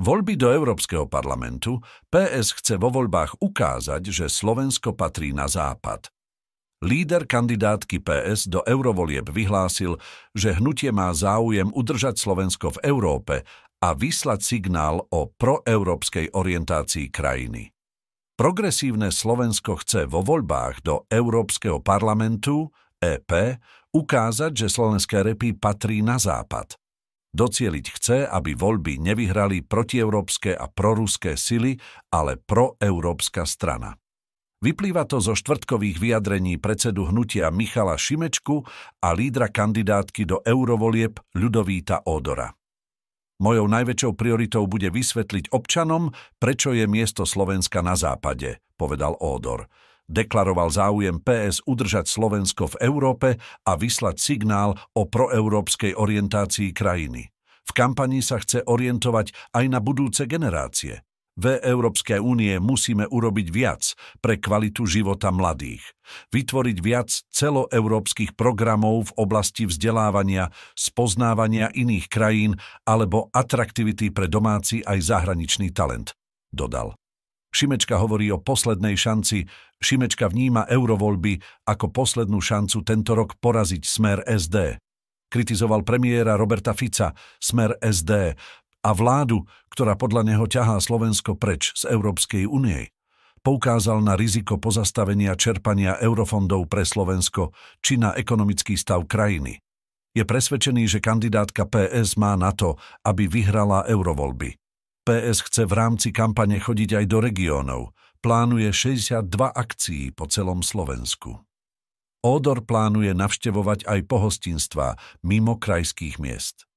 Voľby do Európskeho parlamentu PS chce vo voľbách ukázať, že Slovensko patrí na západ. Líder kandidátky PS do eurovolieb vyhlásil, že hnutie má záujem udržať Slovensko v Európe a vyslať signál o proeurópskej orientácii krajiny. Progresívne Slovensko chce vo voľbách do Európskeho parlamentu EP ukázať, že slovenské repy patrí na západ. Docieliť chce, aby voľby nevyhrali protieurópske a proruské sily, ale proeurópska strana. Vyplýva to zo štvrtkových vyjadrení predsedu hnutia Michala Šimečku a lídra kandidátky do eurovolieb Ľudovíta Ódora. Mojou najväčšou prioritou bude vysvetliť občanom, prečo je miesto Slovenska na západe, povedal Ódor. Deklaroval záujem PS udržať Slovensko v Európe a vyslať signál o proeurópskej orientácii krajiny. V kampani sa chce orientovať aj na budúce generácie. V Európskej únie musíme urobiť viac pre kvalitu života mladých. Vytvoriť viac celoeurópskych programov v oblasti vzdelávania, spoznávania iných krajín alebo atraktivity pre domáci aj zahraničný talent, dodal. Šimečka hovorí o poslednej šanci, Šimečka vníma eurovoľby ako poslednú šancu tento rok poraziť smer SD. Kritizoval premiéra Roberta Fica, smer SD a vládu, ktorá podľa neho ťahá Slovensko preč z Európskej únie. Poukázal na riziko pozastavenia čerpania eurofondov pre Slovensko či na ekonomický stav krajiny. Je presvedčený, že kandidátka PS má na to, aby vyhrala eurovoľby. PS chce v rámci kampane chodiť aj do regiónov. Plánuje 62 akcií po celom Slovensku. Odor plánuje navštevovať aj pohostinstva mimo krajských miest.